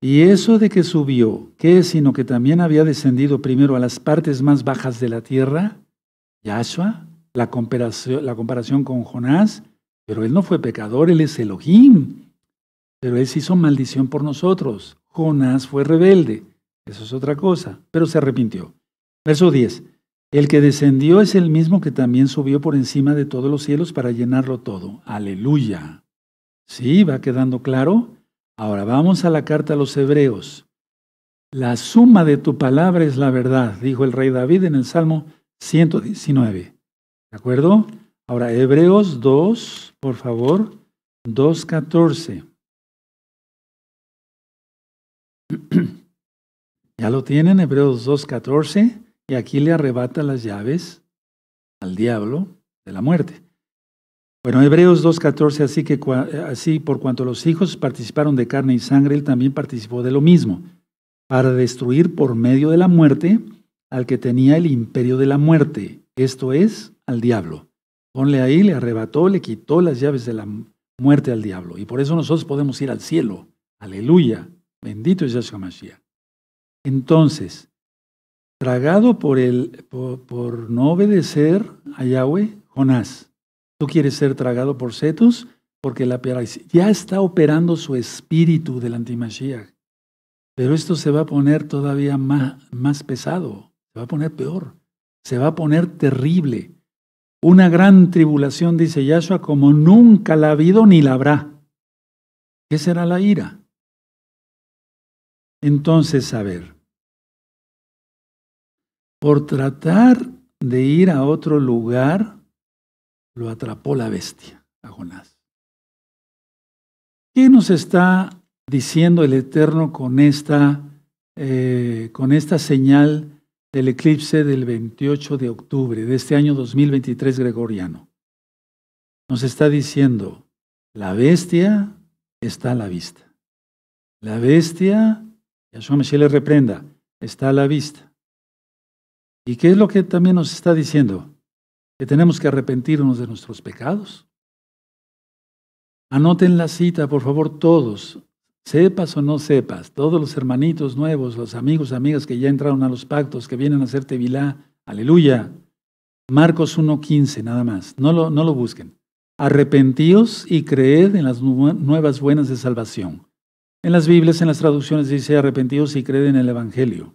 Speaker 1: Y eso de que subió, ¿qué sino que también había descendido primero a las partes más bajas de la tierra? Yahshua, la comparación, la comparación con Jonás, pero él no fue pecador, él es Elohim. Pero él se hizo maldición por nosotros. Jonás fue rebelde. Eso es otra cosa, pero se arrepintió. Verso 10. El que descendió es el mismo que también subió por encima de todos los cielos para llenarlo todo. Aleluya. Sí, va quedando claro. Ahora vamos a la carta a los hebreos. La suma de tu palabra es la verdad, dijo el rey David en el Salmo 119. ¿De acuerdo? Ahora, Hebreos 2,
Speaker 2: por favor, 2.14. Ya lo tienen, Hebreos 2.14, y aquí le
Speaker 1: arrebata las llaves al diablo de la muerte. Bueno, Hebreos 2.14, así que así por cuanto los hijos participaron de carne y sangre, él también participó de lo mismo, para destruir por medio de la muerte al que tenía el imperio de la muerte, esto es, al diablo. Ponle ahí, le arrebató, le quitó las llaves de la muerte al diablo. Y por eso nosotros podemos ir al cielo. Aleluya. Bendito es Yahshua Mashiach. Entonces, tragado por, el, por, por no obedecer a Yahweh, Jonás Tú quieres ser tragado por Cetus porque la ya está operando su espíritu del antimashiach. Pero esto se va a poner todavía más, más pesado, se va a poner peor, se va a poner terrible. Una gran tribulación, dice Yahshua, como
Speaker 2: nunca la ha habido ni la habrá. ¿Qué será la ira? Entonces, a ver, por tratar de ir a otro lugar, lo atrapó la bestia,
Speaker 1: a Jonás. ¿Qué nos está diciendo el Eterno con esta, eh, con esta señal del eclipse del 28 de octubre de este año 2023 gregoriano? Nos está diciendo, la bestia está a la vista. La bestia, Yahshua si le reprenda, está a la vista. ¿Y qué es lo que también nos está diciendo? que tenemos que arrepentirnos de nuestros pecados. Anoten la cita, por favor, todos, sepas o no sepas, todos los hermanitos nuevos, los amigos, amigas que ya entraron a los pactos, que vienen a hacer Tevilá, aleluya. Marcos 1.15, nada más, no lo, no lo busquen. Arrepentíos y creed en las nuevas buenas de salvación. En las Biblias, en las traducciones dice arrepentíos y creed en el Evangelio.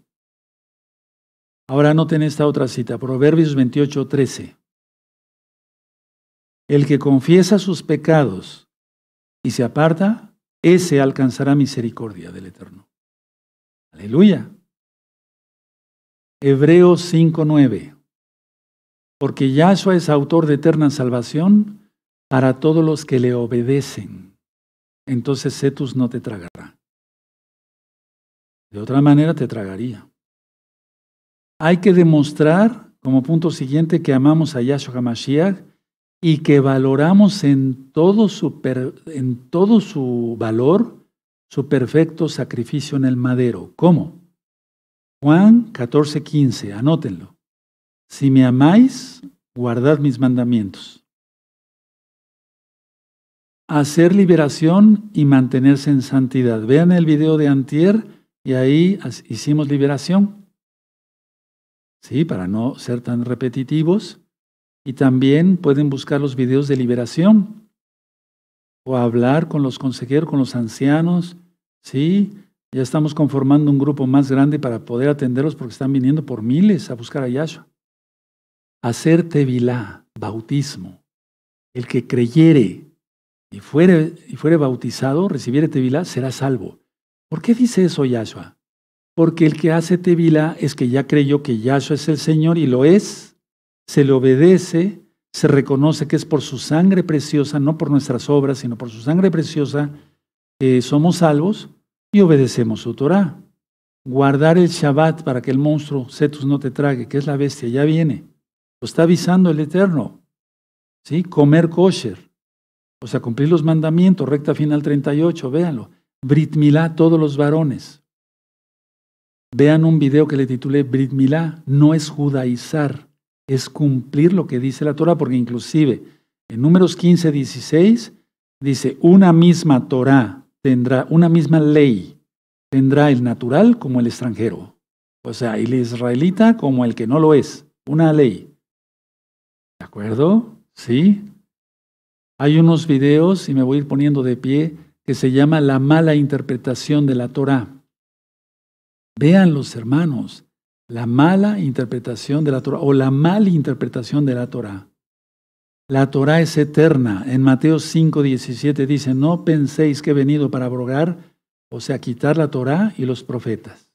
Speaker 1: Ahora anoten esta otra cita, Proverbios 28, el que confiesa sus pecados y se aparta, ese alcanzará misericordia del Eterno.
Speaker 2: Aleluya. Hebreos 5:9. Porque Yahshua es autor de eterna salvación para
Speaker 1: todos los que le obedecen. Entonces Zetus no te tragará. De otra manera te tragaría. Hay que demostrar, como punto siguiente, que amamos a Yahshua Hamashiach y que valoramos en todo su, en todo su valor su perfecto sacrificio en el madero. ¿Cómo? Juan 14.15, anótenlo. Si me amáis, guardad mis mandamientos. Hacer liberación y mantenerse en santidad. Vean el video de Antier y ahí hicimos liberación. Sí, para no ser tan repetitivos. Y también pueden buscar los videos de liberación o hablar con los consejeros, con los ancianos. Sí, ya estamos conformando un grupo más grande para poder atenderlos porque están viniendo por miles a buscar a Yahshua. Hacer tevilá, bautismo. El que creyere y fuere, y fuere bautizado, recibiere tevilá, será salvo. ¿Por qué dice eso Yahshua? Porque el que hace tevilá es que ya creyó que Yahshua es el Señor y lo es se le obedece, se reconoce que es por su sangre preciosa, no por nuestras obras, sino por su sangre preciosa, que eh, somos salvos y obedecemos su Torah. Guardar el Shabbat para que el monstruo Cetus no te trague, que es la bestia, ya viene. Lo está avisando el Eterno. ¿Sí? Comer kosher. O sea, cumplir los mandamientos, recta final 38, véanlo. Brit Milá, todos los varones. Vean un video que le titulé Brit Milá, no es judaizar es cumplir lo que dice la Torah, porque inclusive en números 15, 16 dice, una misma Torah tendrá, una misma ley tendrá el natural como el extranjero, o sea, el israelita como el que no lo es, una ley. ¿De acuerdo? ¿Sí? Hay unos videos, y me voy a ir poniendo de pie, que se llama La mala interpretación de la Torah. Vean los hermanos, la mala interpretación de la Torah o la mala interpretación de la Torah. La Torah es eterna. En Mateo 5, 17 dice, no penséis que he venido para abrogar, o sea, quitar la Torah y los profetas.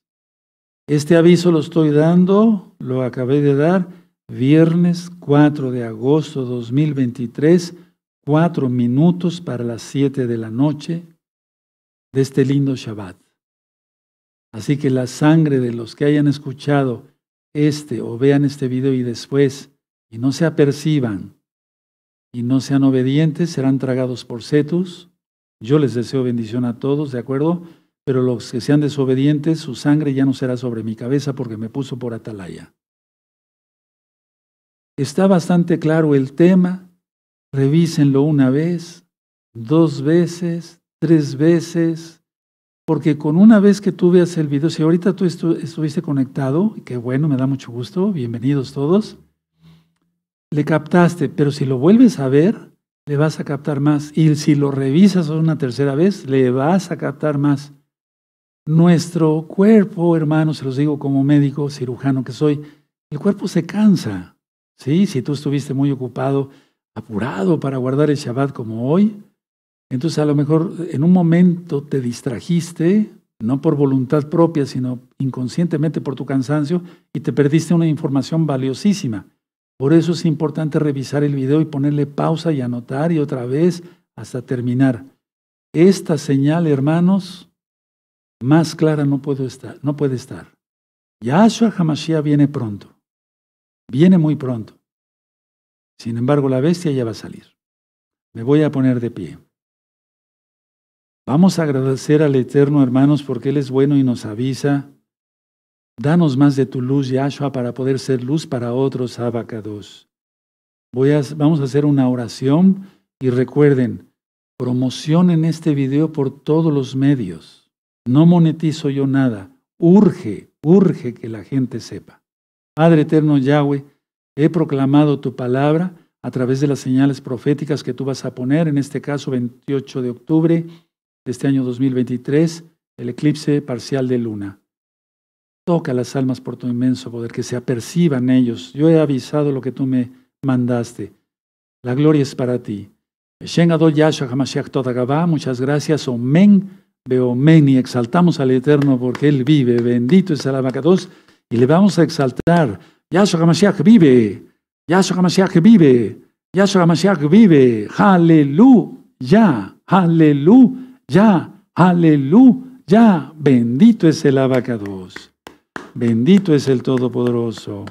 Speaker 1: Este aviso lo estoy dando, lo acabé de dar, viernes 4 de agosto 2023, cuatro minutos para las 7 de la noche de este lindo Shabbat. Así que la sangre de los que hayan escuchado este o vean este video y después y no se aperciban y no sean obedientes, serán tragados por cetus. Yo les deseo bendición a todos, ¿de acuerdo? Pero los que sean desobedientes, su sangre ya no será sobre mi cabeza porque me puso por atalaya. Está bastante claro el tema. Revísenlo una vez, dos veces, tres veces, porque con una vez que tú veas el video, si ahorita tú estuviste conectado, que bueno, me da mucho gusto, bienvenidos todos, le captaste, pero si lo vuelves a ver, le vas a captar más. Y si lo revisas una tercera vez, le vas a captar más. Nuestro cuerpo, hermano, se los digo como médico, cirujano que soy, el cuerpo se cansa. ¿sí? Si tú estuviste muy ocupado, apurado para guardar el Shabbat como hoy, entonces a lo mejor en un momento te distrajiste, no por voluntad propia, sino inconscientemente por tu cansancio, y te perdiste una información valiosísima. Por eso es importante revisar el video y ponerle pausa y anotar y otra vez hasta terminar. Esta señal, hermanos, más clara no, puedo estar, no puede estar. Yahshua Hamashiach viene pronto. Viene muy pronto. Sin embargo, la bestia ya va a salir. Me voy a poner de pie. Vamos a agradecer al Eterno, hermanos, porque Él es bueno y nos avisa. Danos más de tu luz, Yahshua, para poder ser luz para otros abacados. vamos a hacer una oración y recuerden, promocionen este video por todos los medios. No monetizo yo nada. Urge, urge que la gente sepa. Padre eterno Yahweh, he proclamado tu palabra a través de las señales proféticas que tú vas a poner, en este caso 28 de octubre este año 2023, el eclipse parcial de luna. Toca las almas por tu inmenso poder, que se aperciban ellos. Yo he avisado lo que tú me mandaste. La gloria es para ti. Muchas gracias. Omen, beomen. Y exaltamos al Eterno porque Él vive. Bendito es el Y le vamos a exaltar. Yahshua HaMashiach vive. Yahshua HaMashiach vive. Yahshua HaMashiach vive. Aleluya. Aleluya. Ya, aleluya, bendito
Speaker 2: es el abacados, bendito es el Todopoderoso.